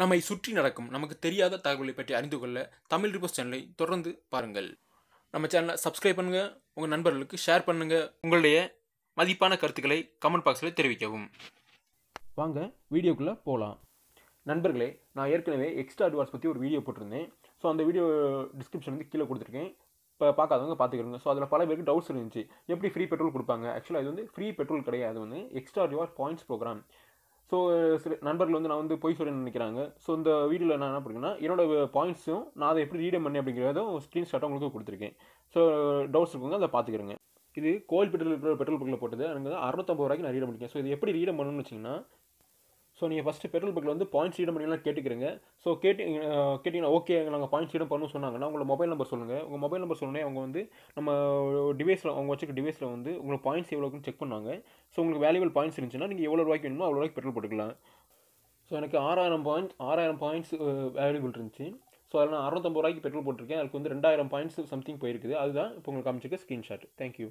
நம்மை சுற்றி நடக்கும் நமக்கு தெரியாத தகவலை பற்றி அறிந்து கொள்ள தமிழ் ரிப்போர்ட் சேனலை தொடர்ந்து பாருங்கள் நம்ம சேனலை சப்ஸ்கிரைப் பண்ணுங்கள் உங்கள் நண்பர்களுக்கு ஷேர் பண்ணுங்கள் உங்களுடைய மதிப்பான கருத்துக்களை கமெண்ட் பாக்ஸில் தெரிவிக்கவும் வாங்க வீடியோக்குள்ளே போகலாம் நண்பர்களே நான் ஏற்கனவே எக்ஸ்ட்ரா அட்வான்ஸ் பற்றி ஒரு வீடியோ போட்டிருந்தேன் ஸோ அந்த வீடியோ டிஸ்கிரிப்ஷன் வந்து கீழே கொடுத்துருக்கேன் இப்போ பார்க்காதவங்க பார்த்துக்கிறோங்க ஸோ அதில் பல பேருக்கு டவுட்ஸ் இருந்துச்சு எப்படி ஃப்ரீ பெட்ரோல் கொடுப்பாங்க ஆக்சுவலாக இது வந்து ஃப்ரீ பெட்ரோல் கிடையாது வந்து extra reward points program so சில நண்பர்கள் வந்து நான் வந்து பொய் சொல்ல நினைக்கிறாங்க ஸோ இந்த வீடியோவில் நான் என்ன பண்ணுறேன்னா என்னோடய பாயிண்ட்ஸும் நான் அதை எப்படி ரீடம் பண்ணேன் அப்படிங்கிறதும் ஸ்க்ரீன்ஷாட்டும் உங்களுக்கு கொடுத்துருக்கேன் ஸோ டவுட்ஸ் இருக்குங்க அதை பார்த்துக்கிறேங்க இது கோயில் பெட்ரோல் பெட்ரோல் பங்கில் போட்டது அங்கே அறுநூத்தம்பது ரூபாய்க்கு நான் ரீடம் பண்ணிக்கேன் ஸோ இது எப்படி ரீடம் பண்ணணும்னு வச்சிங்கன்னா ஸோ நீங்கள் ஃபஸ்ட்டு பெட்ரோல் பங்கில் வந்து பாயிண்ட் ஈடம் பண்ணலாம் கேட்டுக்கிறீங்க ஸோ கேட்டு கேட்டிங்கன்னா ஓகே நாங்கள் பாயிண்ட் ஈடம் பண்ணணும் சொன்னாங்கன்னா உங்களோட மொபைல் நம்பர் சொல்லுங்கள் உங்கள் மொபைல் நம்பர் சொன்னே அவங்க வந்து நம்ம டிவைஸில் அவங்க வச்சுக்க டிவைஸில் வந்து உங்களுக்கு பாயிண்ட்ஸ் எவ்வளோக்குன்னு செக் பண்ணாங்க ஸோ உங்களுக்கு வேல்யூபிள் பாயிண்ட்ஸ் இருந்துச்சுன்னா நீங்கள் எவ்வளோ ரூபாய்க்கு வேணுமோ அவ்வளோ ரூபாய்க்கு பெட்ரோல் போட்டுக்கலாம் ஸோ எனக்கு ஆறாயிரம் பாயிண்ட்ஸ் ஆறாயிரம் பாயிண்ட்ஸ் வேல்யூபிள் இருந்துச்சு ஸோ அதில் நான் அறுநூத்தம்பது ரூபாய்க்கு பெட்ரோல் போட்டிருக்கேன் அதுக்கு வந்து ரெண்டாயிரம் பாயிண்ட்ஸ் சம்திங் போயிருக்குது அதுதான் இப்போ உங்களுக்கு காமிச்சிருக்க ஸ்க்ரீன்ஷாட் தேங்க்யூ